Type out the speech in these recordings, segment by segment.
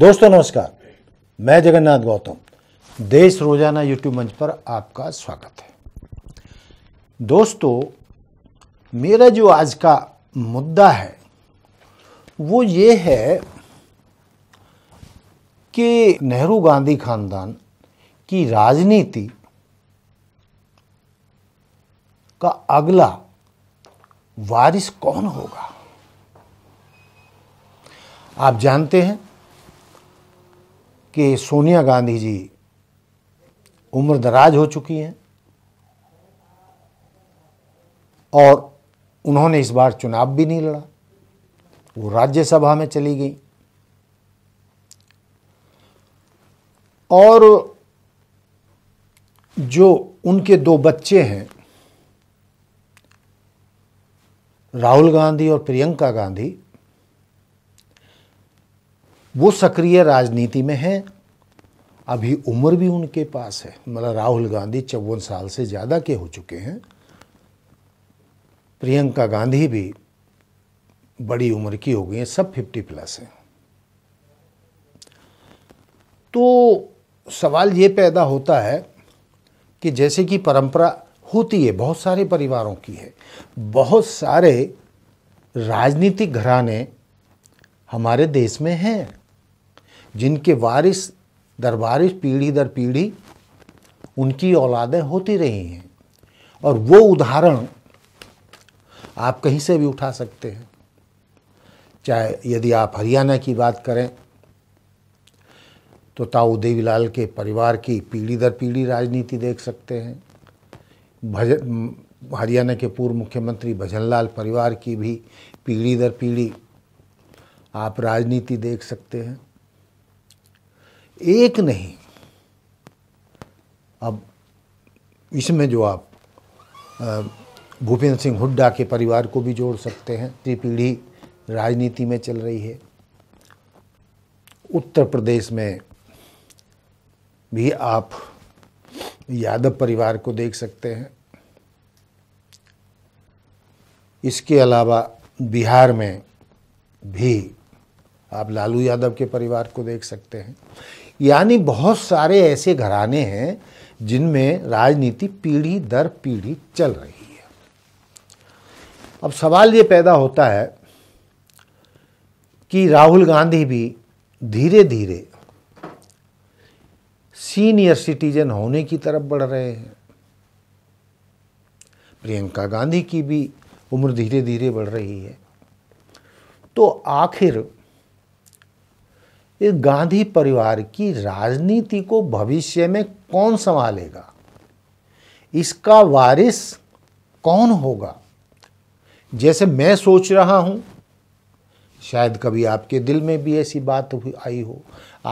दोस्तों नमस्कार मैं जगन्नाथ गौतम देश रोजाना यूट्यूब मंच पर आपका स्वागत है दोस्तों मेरा जो आज का मुद्दा है वो ये है कि नेहरू गांधी खानदान की राजनीति का अगला वारिस कौन होगा आप जानते हैं कि सोनिया गांधी जी उम्र दराज हो चुकी हैं और उन्होंने इस बार चुनाव भी नहीं लड़ा वो राज्यसभा में चली गई और जो उनके दो बच्चे हैं राहुल गांधी और प्रियंका गांधी वो सक्रिय राजनीति में हैं अभी उम्र भी उनके पास है मतलब राहुल गांधी चौवन साल से ज़्यादा के हो चुके हैं प्रियंका गांधी भी बड़ी उम्र की हो गई हैं सब फिफ्टी प्लस हैं तो सवाल ये पैदा होता है कि जैसे कि परंपरा होती है बहुत सारे परिवारों की है बहुत सारे राजनीतिक घराने हमारे देश में हैं जिनके वारिस दर पीढ़ी दर पीढ़ी उनकी औलादें होती रही हैं और वो उदाहरण आप कहीं से भी उठा सकते हैं चाहे यदि आप हरियाणा की बात करें तो ताऊ देवीलाल के परिवार की पीढ़ी दर पीढ़ी राजनीति देख सकते हैं भजन हरियाणा के पूर्व मुख्यमंत्री भजन लाल परिवार की भी पीढ़ी दर पीढ़ी आप राजनीति देख सकते हैं एक नहीं अब इसमें जो आप भूपेंद्र सिंह हुड्डा के परिवार को भी जोड़ सकते हैं त्रिपीढ़ी राजनीति में चल रही है उत्तर प्रदेश में भी आप यादव परिवार को देख सकते हैं इसके अलावा बिहार में भी आप लालू यादव के परिवार को देख सकते हैं यानी बहुत सारे ऐसे घराने हैं जिनमें राजनीति पीढ़ी दर पीढ़ी चल रही है अब सवाल ये पैदा होता है कि राहुल गांधी भी धीरे धीरे सीनियर सिटीजन होने की तरफ बढ़ रहे हैं प्रियंका गांधी की भी उम्र धीरे धीरे बढ़ रही है तो आखिर इस गांधी परिवार की राजनीति को भविष्य में कौन संभालेगा इसका वारिस कौन होगा जैसे मैं सोच रहा हूं शायद कभी आपके दिल में भी ऐसी बात आई हो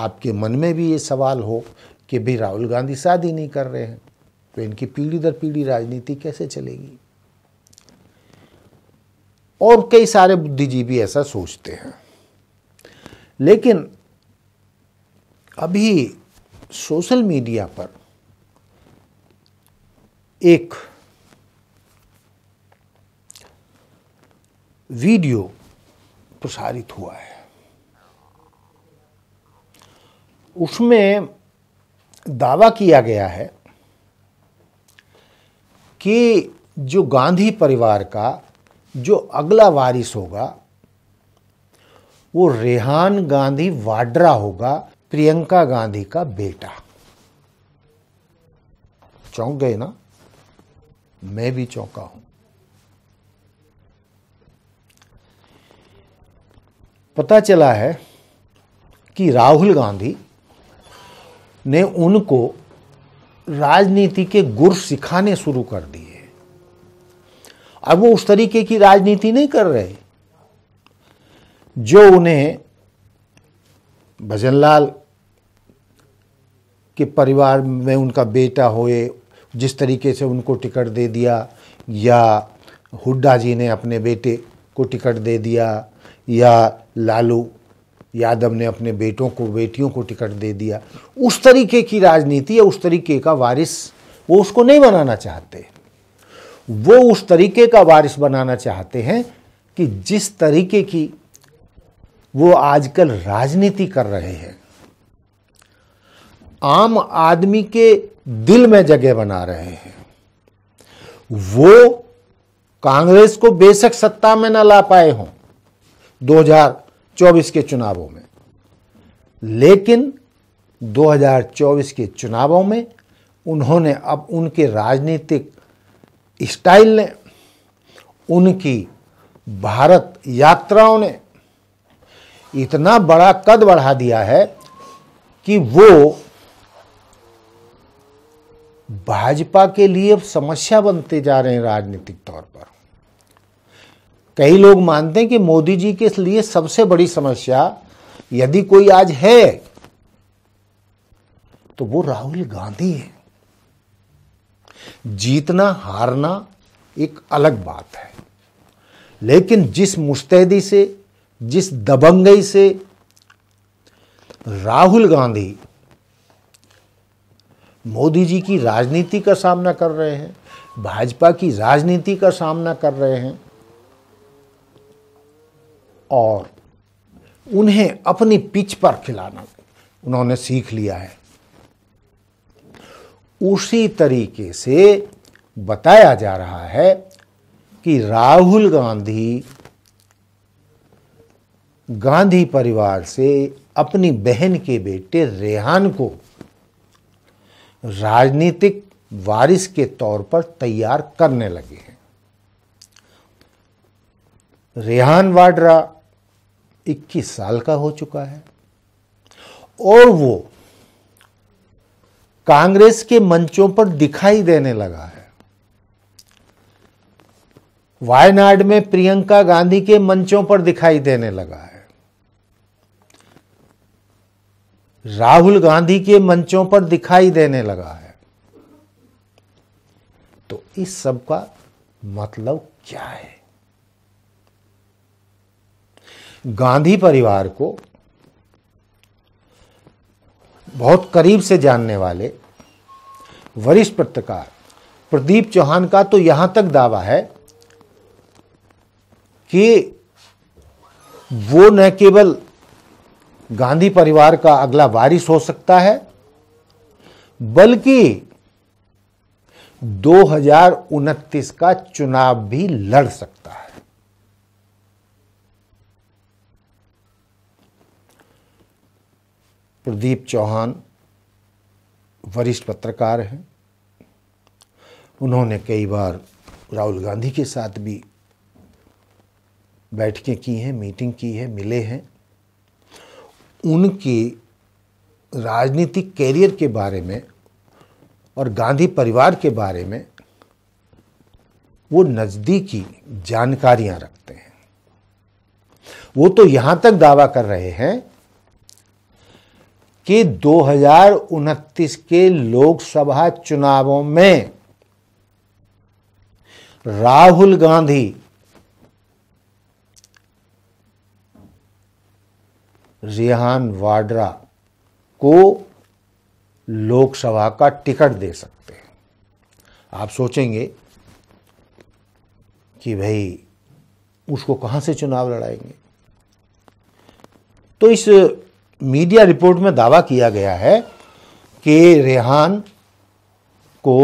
आपके मन में भी ये सवाल हो कि भाई राहुल गांधी शादी नहीं कर रहे हैं तो इनकी पीढ़ी दर पीढ़ी राजनीति कैसे चलेगी और कई सारे बुद्धिजीवी ऐसा सोचते हैं लेकिन अभी सोशल मीडिया पर एक वीडियो प्रसारित हुआ है उसमें दावा किया गया है कि जो गांधी परिवार का जो अगला वारिस होगा वो रेहान गांधी वाड्रा होगा प्रियंका गांधी का बेटा चौंक गए ना मैं भी चौंका हूं पता चला है कि राहुल गांधी ने उनको राजनीति के गुर सिखाने शुरू कर दिए अब वो उस तरीके की राजनीति नहीं कर रहे जो उन्हें भजन लाल के परिवार में उनका बेटा होए जिस तरीके से उनको टिकट दे दिया या हुड्डा जी ने अपने बेटे को टिकट दे दिया या लालू यादव ने अपने बेटों को बेटियों को टिकट दे दिया उस तरीके की राजनीति या उस तरीके का वारिस वो उसको नहीं बनाना चाहते वो उस तरीके का वारिस बनाना चाहते हैं कि जिस तरीके की वो आजकल राजनीति कर रहे हैं आम आदमी के दिल में जगह बना रहे हैं वो कांग्रेस को बेशक सत्ता में न ला पाए हों 2024 के चुनावों में लेकिन 2024 के चुनावों में उन्होंने अब उनके राजनीतिक स्टाइल ने उनकी भारत यात्राओं ने इतना बड़ा कद बढ़ा दिया है कि वो भाजपा के लिए अब समस्या बनते जा रहे हैं राजनीतिक तौर पर कई लोग मानते हैं कि मोदी जी के लिए सबसे बड़ी समस्या यदि कोई आज है तो वो राहुल गांधी है जीतना हारना एक अलग बात है लेकिन जिस मुस्तैदी से जिस दबंगई से राहुल गांधी मोदी जी की राजनीति का सामना कर रहे हैं भाजपा की राजनीति का सामना कर रहे हैं और उन्हें अपनी पिच पर खिलाना उन्होंने सीख लिया है उसी तरीके से बताया जा रहा है कि राहुल गांधी गांधी परिवार से अपनी बहन के बेटे रेहान को राजनीतिक वारिस के तौर पर तैयार करने लगे हैं रेहान वाड्रा 21 साल का हो चुका है और वो कांग्रेस के मंचों पर दिखाई देने लगा है वायनाड में प्रियंका गांधी के मंचों पर दिखाई देने लगा है राहुल गांधी के मंचों पर दिखाई देने लगा है तो इस सब का मतलब क्या है गांधी परिवार को बहुत करीब से जानने वाले वरिष्ठ पत्रकार प्रदीप चौहान का तो यहां तक दावा है कि वो न केवल गांधी परिवार का अगला वारिस हो सकता है बल्कि दो का चुनाव भी लड़ सकता है प्रदीप चौहान वरिष्ठ पत्रकार हैं उन्होंने कई बार राहुल गांधी के साथ भी बैठकें की हैं मीटिंग की है मिले हैं उनकी राजनीतिक कैरियर के बारे में और गांधी परिवार के बारे में वो नज़दीकी जानकारियां रखते हैं वो तो यहां तक दावा कर रहे हैं कि दो के लोकसभा चुनावों में राहुल गांधी रिहान वाड्रा को लोकसभा का टिकट दे सकते हैं आप सोचेंगे कि भाई उसको कहां से चुनाव लड़ाएंगे तो इस मीडिया रिपोर्ट में दावा किया गया है कि रेहान को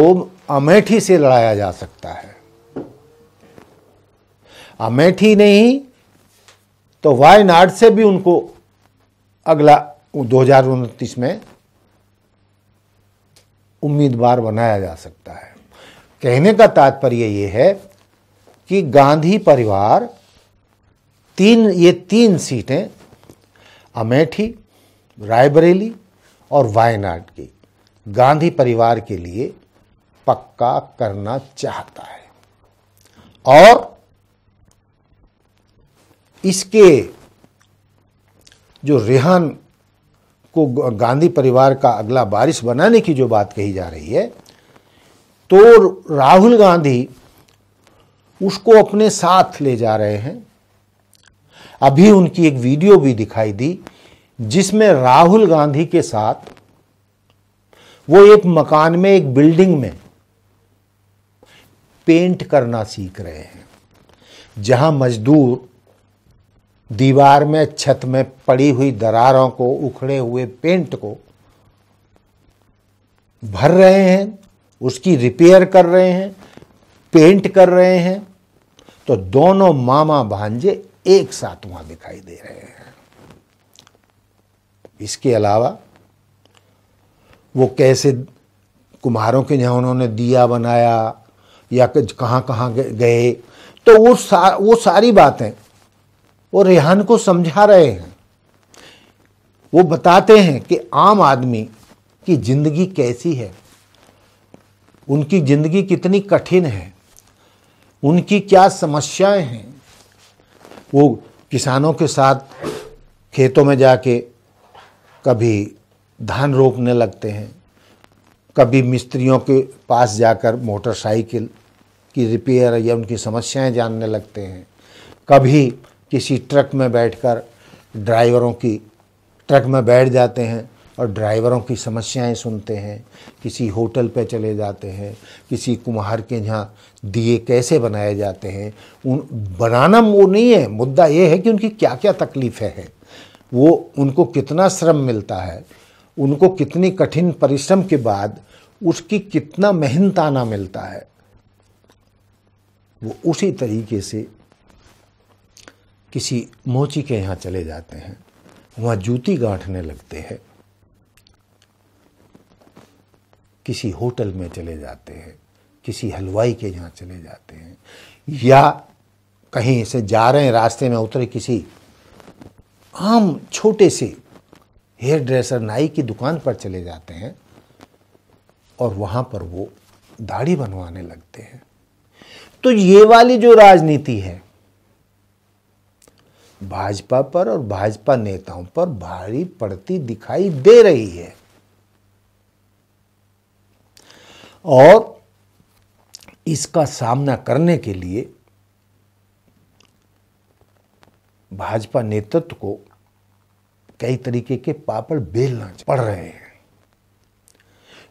अमेठी से लड़ाया जा सकता है अमेठी नहीं तो वायनाड से भी उनको अगला दो हजार उनतीस में उम्मीदवार बनाया जा सकता है कहने का तात्पर्य ये है कि गांधी परिवार तीन ये तीन सीटें अमेठी रायबरेली और वायनाड की गांधी परिवार के लिए पक्का करना चाहता है और इसके जो रेहान को गांधी परिवार का अगला बारिश बनाने की जो बात कही जा रही है तो राहुल गांधी उसको अपने साथ ले जा रहे हैं अभी उनकी एक वीडियो भी दिखाई दी जिसमें राहुल गांधी के साथ वो एक मकान में एक बिल्डिंग में पेंट करना सीख रहे हैं जहां मजदूर दीवार में छत में पड़ी हुई दरारों को उखड़े हुए पेंट को भर रहे हैं उसकी रिपेयर कर रहे हैं पेंट कर रहे हैं तो दोनों मामा भांजे एक साथ वहां दिखाई दे रहे हैं इसके अलावा वो कैसे कुम्हारों के यहां उन्होंने दिया बनाया या कहां कहां गए तो वो सा वो सारी बातें वो रेहान को समझा रहे हैं वो बताते हैं कि आम आदमी की जिंदगी कैसी है उनकी जिंदगी कितनी कठिन है उनकी क्या समस्याएं हैं वो किसानों के साथ खेतों में जाके कभी धान रोपने लगते हैं कभी मिस्त्रियों के पास जाकर मोटरसाइकिल की रिपेयर या उनकी समस्याएं जानने लगते हैं कभी किसी ट्रक में बैठकर ड्राइवरों की ट्रक में बैठ जाते हैं और ड्राइवरों की समस्याएं सुनते हैं किसी होटल पे चले जाते हैं किसी कुम्हार के यहाँ दिए कैसे बनाए जाते हैं उन बनाना वो नहीं है मुद्दा ये है कि उनकी क्या क्या तकलीफ़ें हैं वो उनको कितना श्रम मिलता है उनको कितनी कठिन परिश्रम के बाद उसकी कितना मेहनताना मिलता है वो उसी तरीके से किसी मोची के यहाँ चले जाते हैं वहाँ जूती गांठने लगते हैं किसी होटल में चले जाते हैं किसी हलवाई के यहाँ चले जाते हैं या कहीं से जा रहे हैं रास्ते में उतरे किसी आम छोटे से हेयर ड्रेसर नाई की दुकान पर चले जाते हैं और वहाँ पर वो दाढ़ी बनवाने लगते हैं तो ये वाली जो राजनीति है भाजपा पर और भाजपा नेताओं पर भारी पड़ती दिखाई दे रही है और इसका सामना करने के लिए भाजपा नेतृत्व को कई तरीके के पापड़ बेलना पड़ रहे हैं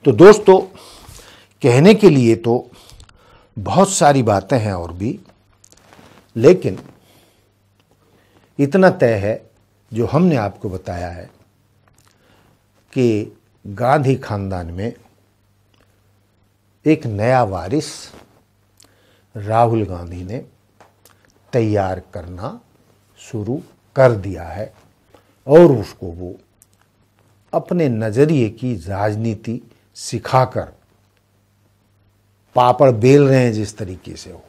तो दोस्तों कहने के लिए तो बहुत सारी बातें हैं और भी लेकिन इतना तय है जो हमने आपको बताया है कि गांधी खानदान में एक नया वारिस राहुल गांधी ने तैयार करना शुरू कर दिया है और उसको वो अपने नज़रिए की राजनीति सिखाकर पापड़ बेल रहे हैं जिस तरीके से वो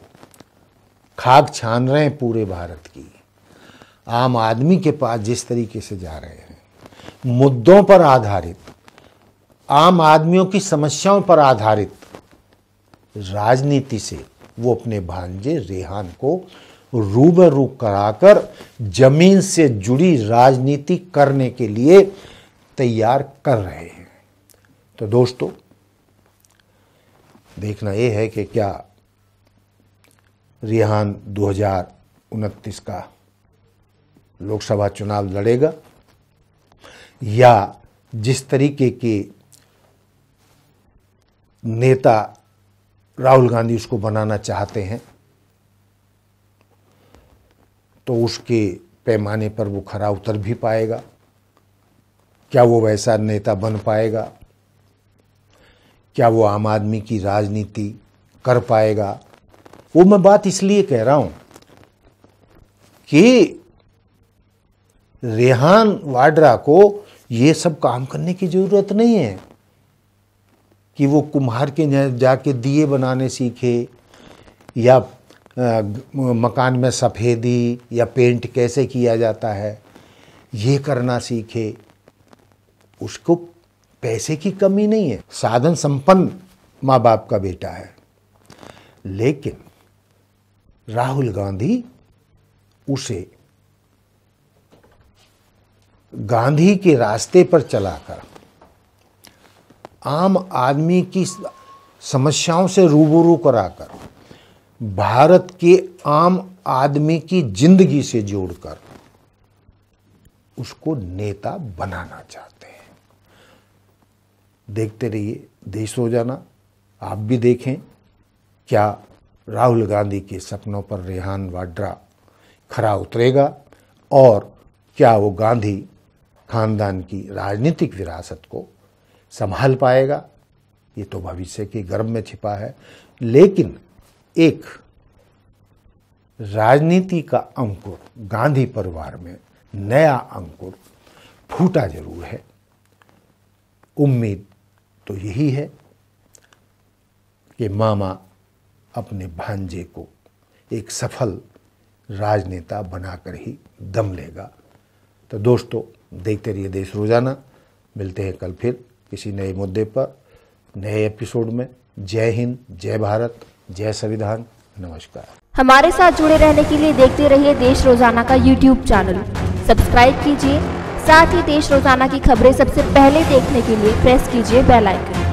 खाक छान रहे हैं पूरे भारत की आम आदमी के पास जिस तरीके से जा रहे हैं मुद्दों पर आधारित आम आदमियों की समस्याओं पर आधारित राजनीति से वो अपने भांजे रेहान को रूबरू कराकर जमीन से जुड़ी राजनीति करने के लिए तैयार कर रहे हैं तो दोस्तों देखना यह है कि क्या रिहान दो का लोकसभा चुनाव लड़ेगा या जिस तरीके के नेता राहुल गांधी उसको बनाना चाहते हैं तो उसके पैमाने पर वो खरा उतर भी पाएगा क्या वो वैसा नेता बन पाएगा क्या वो आम आदमी की राजनीति कर पाएगा वो मैं बात इसलिए कह रहा हूं कि रेहान वाड्रा को ये सब काम करने की ज़रूरत नहीं है कि वो कुम्हार के जाके दिए बनाने सीखे या मकान में सफ़ेदी या पेंट कैसे किया जाता है ये करना सीखे उसको पैसे की कमी नहीं है साधन संपन्न माँ बाप का बेटा है लेकिन राहुल गांधी उसे गांधी के रास्ते पर चलाकर आम आदमी की समस्याओं से रूबरू कराकर भारत के आम आदमी की जिंदगी से जोड़कर उसको नेता बनाना चाहते हैं देखते रहिए देश रोजाना आप भी देखें क्या राहुल गांधी के सपनों पर रेहान वाड्रा खरा उतरेगा और क्या वो गांधी खानदान की राजनीतिक विरासत को संभाल पाएगा ये तो भविष्य के गर्भ में छिपा है लेकिन एक राजनीति का अंकुर गांधी परिवार में नया अंकुर फूटा जरूर है उम्मीद तो यही है कि मामा अपने भांजे को एक सफल राजनेता बनाकर ही दम लेगा तो दोस्तों देखते रहिए देश रोजाना मिलते हैं कल फिर किसी नए मुद्दे पर नए एपिसोड में जय हिंद जय भारत जय संविधान नमस्कार हमारे साथ जुड़े रहने के लिए देखते रहिए देश रोजाना का यूट्यूब चैनल सब्सक्राइब कीजिए साथ ही देश रोजाना की खबरें सबसे पहले देखने के लिए प्रेस कीजिए बेल आइकन